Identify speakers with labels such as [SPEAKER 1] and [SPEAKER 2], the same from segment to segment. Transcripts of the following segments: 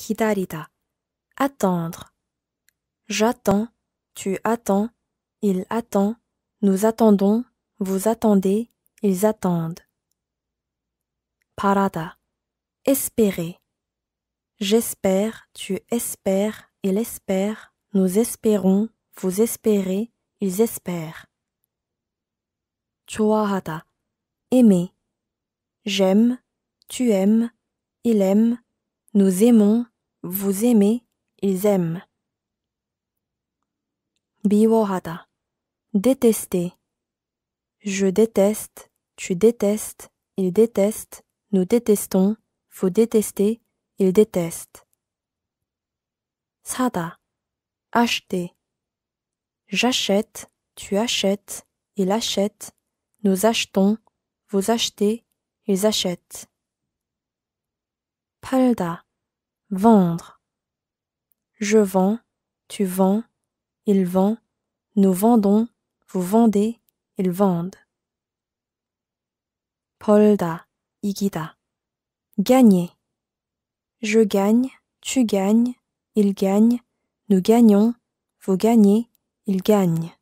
[SPEAKER 1] 기다리다. Attendre. J'attends, tu attends, il attend, nous attendons, vous attendez, ils attendent. Parada. Espérer. J'espère, tu espères, il espère, nous espérons, vous espérez, ils espèrent. 좋아하다. Aimer. J'aime, tu aimes, il aime, nous aimons, vous aimez, ils aiment. Détester. Je déteste, tu détestes, il déteste, nous détestons, vous détestez, ils détestent. Sada. Acheter. J'achète, tu achètes, il achète, nous achetons, vous achetez, ils achètent. Palda. Vendre. Je vends, tu vends, il vend, nous vendons, vous vendez, ils vendent. Polda, Igida. Gagner. Je gagne, tu gagnes, il gagne, nous gagnons, vous gagnez, il gagne.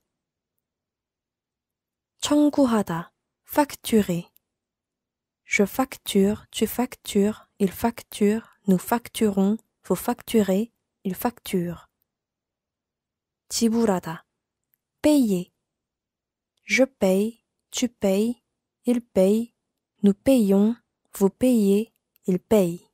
[SPEAKER 1] 청구하다, facturer. Je facture, tu factures, il facture, nous facturons, vous facturez, il facture. Tiburada. Payer. Je paye, tu payes, il paye, nous payons, vous payez, il paye.